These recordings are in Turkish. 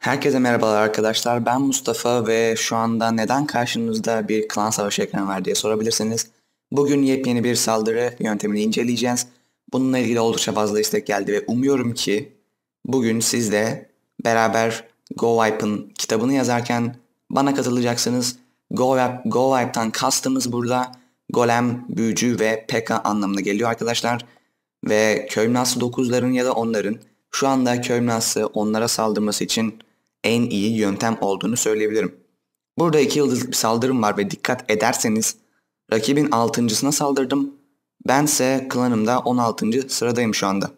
Herkese merhabalar arkadaşlar. Ben Mustafa ve şu anda neden karşınızda bir klan savaşı ekranı var diye sorabilirsiniz. Bugün yepyeni bir saldırı yöntemini inceleyeceğiz. Bununla ilgili oldukça fazla istek geldi ve umuyorum ki bugün siz de beraber Go GoWipe'ın kitabını yazarken bana katılacaksınız. Go Wipe, Go Wipe'tan kastımız burada golem, büyücü ve peka anlamına geliyor arkadaşlar. Ve köy nasıl dokuzların ya da onların şu anda köy nasıl onlara saldırması için en iyi yöntem olduğunu söyleyebilirim. Burada iki yıldızlık bir saldırım var ve dikkat ederseniz rakibin altıncısına saldırdım. Bense klanımda 16. sıradayım şu anda.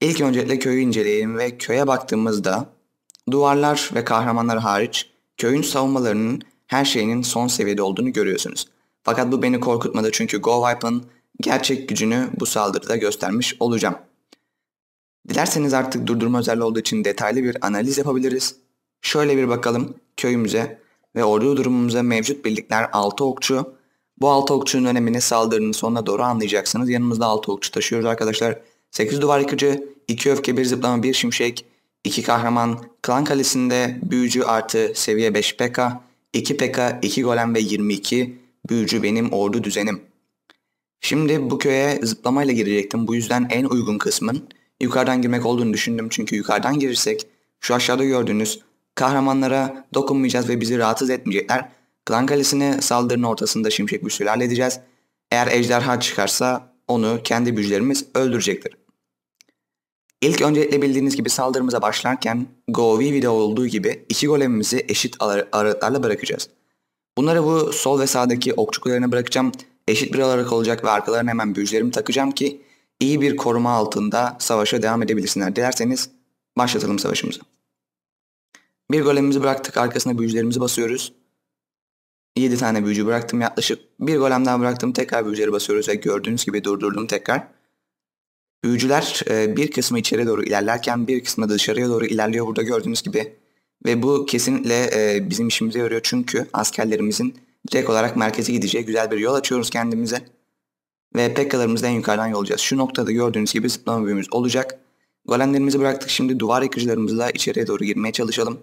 İlk öncelikle köyü inceleyelim ve köye baktığımızda duvarlar ve kahramanlar hariç köyün savunmalarının her şeyinin son seviyede olduğunu görüyorsunuz. Fakat bu beni korkutmadı çünkü Go gerçek gücünü bu saldırıda göstermiş olacağım. Dilerseniz artık durdurma özelliği olduğu için detaylı bir analiz yapabiliriz. Şöyle bir bakalım köyümüze ve ordu durumumuza mevcut birlikler 6 okçu. Bu 6 okçunun önemini saldırının sonuna doğru anlayacaksınız. Yanımızda 6 okçu taşıyoruz arkadaşlar. 8 duvar yıkıcı, 2 öfke, 1 zıplama, 1 şimşek, 2 kahraman, klan kalesinde büyücü artı seviye 5 PK, 2 PK, 2 golem ve 22 büyücü benim ordu düzenim. Şimdi bu köye zıplamayla girecektim. Bu yüzden en uygun kısmın Yukarıdan girmek olduğunu düşündüm çünkü yukarıdan girirsek şu aşağıda gördüğünüz kahramanlara dokunmayacağız ve bizi rahatsız etmeyecekler. Klan kalesini saldırının ortasında şimşek güçlüyle halledeceğiz. Eğer ejderha çıkarsa onu kendi bücülerimiz öldürecektir. İlk öncelikle bildiğiniz gibi saldırımıza başlarken Govi video olduğu gibi iki golemimizi eşit aralıklarla bırakacağız. Bunları bu sol ve sağdaki okçuklarına bırakacağım. Eşit bir olarak olacak ve arkalarına hemen büyücülerimi takacağım ki iyi bir koruma altında savaşa devam edebilirsinler. Dilerseniz başlatalım savaşımızı. Bir golemimizi bıraktık. Arkasına büyücülerimizi basıyoruz. 7 tane büyücü bıraktım yaklaşık. Bir golem bıraktım. Tekrar büyücüleri basıyoruz ve gördüğünüz gibi durdurdum tekrar. Büyücüler e, bir kısmı içeri doğru ilerlerken bir kısmı da dışarıya doğru ilerliyor burada gördüğünüz gibi. Ve bu kesinlikle e, bizim işimize yarıyor çünkü askerlerimizin direkt olarak merkeze gideceği güzel bir yol açıyoruz kendimize ve pekkalarımızı en yukarıdan yollayacağız. Şu noktada gördüğünüz gibi zıplama büyümüz olacak. Golemlerimizi bıraktık. Şimdi duvar yıkıcılarımızla içeriye doğru girmeye çalışalım.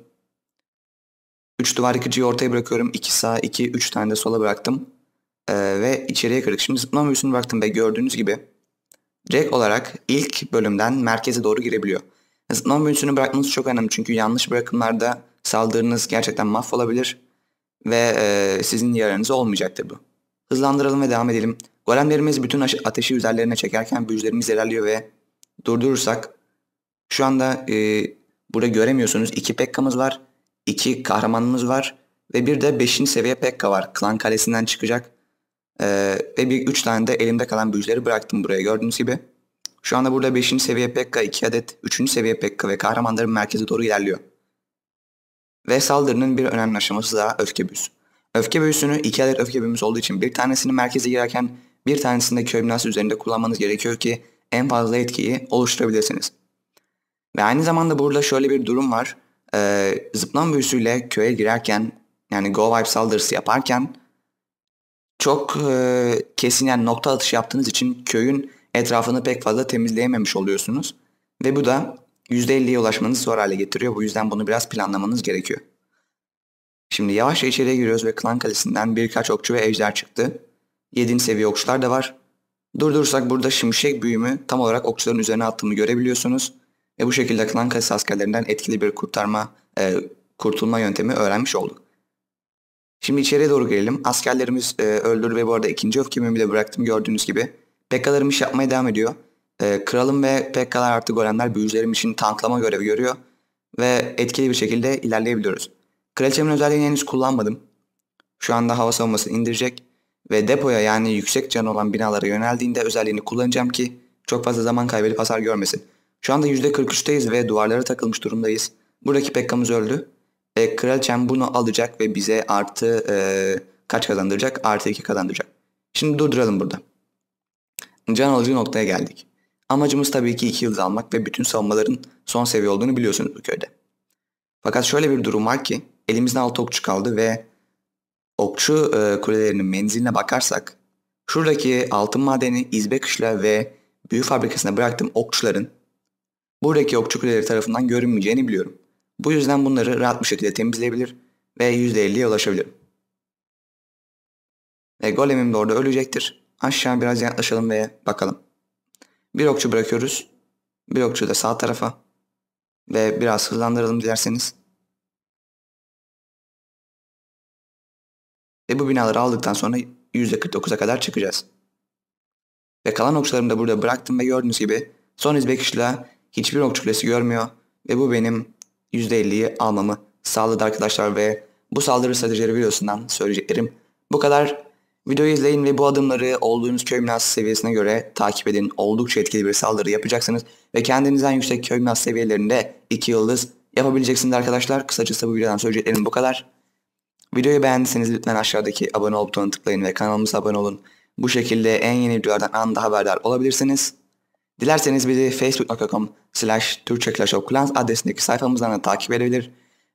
3 duvar yıkıcıyı ortaya bırakıyorum. 2 sağ 2, 3 tane de sola bıraktım. Ee, ve içeriye kırdık. Şimdi zıplama büyüsünü bıraktım ve gördüğünüz gibi Jack olarak ilk bölümden merkeze doğru girebiliyor. Zıplama büyüsünü bırakmanız çok önemli çünkü yanlış bırakımlarda saldırınız gerçekten mahvolabilir ve e, sizin yararınız olmayacaktır bu. Hızlandıralım ve devam edelim. Golemlerimiz bütün ateşi üzerlerine çekerken büyücülerimiz ilerliyor ve durdurursak şu anda e, burada göremiyorsunuz. iki Pekka'mız var. iki kahramanımız var. Ve bir de 5. seviye Pekka var. Klan kalesinden çıkacak. E, ve bir üç tane de elimde kalan büyücüleri bıraktım buraya gördüğünüz gibi. Şu anda burada 5. seviye Pekka, 2 adet 3. seviye Pekka ve kahramanların merkeze doğru ilerliyor. Ve saldırının bir önemli aşaması da öfke büyüsü. Öfke büyüsünü 2 adet öfke büyümüz olduğu için bir tanesini merkeze girerken bir tanesinde de Kubernetes üzerinde kullanmanız gerekiyor ki en fazla etkiyi oluşturabilirsiniz. Ve aynı zamanda burada şöyle bir durum var. Ee, zıplam büyüsüyle köye girerken yani Go Vibe saldırısı yaparken çok e, kesin yani nokta atışı yaptığınız için köyün etrafını pek fazla temizleyememiş oluyorsunuz. Ve bu da %50'ye ulaşmanızı zor hale getiriyor. Bu yüzden bunu biraz planlamanız gerekiyor. Şimdi yavaşça içeriye giriyoruz ve klan kalesinden birkaç okçu ve ejder çıktı. 7. seviye okçular da var. Durdurursak burada şimşek büyümü tam olarak okçuların üzerine attığımı görebiliyorsunuz. Ve bu şekilde klan kalesi askerlerinden etkili bir kurtarma, e, kurtulma yöntemi öğrenmiş olduk. Şimdi içeriye doğru gelelim. Askerlerimiz e, öldürdü ve bu arada ikinci öfkemi bile bıraktım gördüğünüz gibi. Pekkalarım iş yapmaya devam ediyor. E, kralım ve Pekkalar artı golemler büyücülerim için tanklama görevi görüyor. Ve etkili bir şekilde ilerleyebiliyoruz. Kraliçemin özelliğini henüz kullanmadım. Şu anda hava savunmasını indirecek ve depoya yani yüksek can olan binalara yöneldiğinde özelliğini kullanacağım ki çok fazla zaman kaybedip hasar görmesin. Şu anda %43'teyiz ve duvarlara takılmış durumdayız. Buradaki Pekka'mız öldü. E, Kraliçem bunu alacak ve bize artı e, kaç kazandıracak? Artı 2 kazandıracak. Şimdi durduralım burada. Can alıcı noktaya geldik. Amacımız tabii ki 2 yıldız almak ve bütün savunmaların son seviye olduğunu biliyorsunuz bu köyde. Fakat şöyle bir durum var ki elimizde 6 okçu kaldı ve okçu e, kulelerinin menziline bakarsak şuradaki altın madeni İzbekışla ve büyü fabrikasına bıraktığım okçuların buradaki okçu kuleleri tarafından görünmeyeceğini biliyorum. Bu yüzden bunları rahat bir şekilde temizleyebilir ve %50'ye ulaşabilirim. Ve golemim de orada ölecektir. Aşağı biraz yaklaşalım ve bakalım. Bir okçu bırakıyoruz. Bir okçu da sağ tarafa. Ve biraz hızlandıralım dilerseniz. Ve bu binaları aldıktan sonra %49'a kadar çıkacağız. Ve kalan okçularımı da burada bıraktım ve gördüğünüz gibi son izbekişla hiçbir okçu kulesi görmüyor ve bu benim %50'yi almamı sağladı arkadaşlar ve bu saldırı stratejileri videosundan söyleyeceklerim bu kadar. Videoyu izleyin ve bu adımları olduğunuz köy münasası seviyesine göre takip edin. Oldukça etkili bir saldırı yapacaksınız ve kendinizden yüksek köy münasası seviyelerinde 2 yıldız yapabileceksiniz arkadaşlar. Kısacası bu videodan söyleyeceklerim bu kadar. Videoyu beğendiyseniz lütfen aşağıdaki abone ol butonuna tıklayın ve kanalımıza abone olun. Bu şekilde en yeni videolardan anında haberdar olabilirsiniz. Dilerseniz bizi facebook.com slash Türkçe adresindeki sayfamızdan da takip edebilir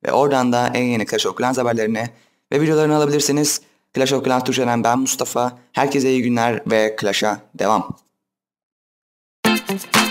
ve oradan da en yeni Clash of Clans haberlerini ve videolarını alabilirsiniz. Clash of Clans Türkçe'den ben Mustafa. Herkese iyi günler ve Clash'a devam. Thank you.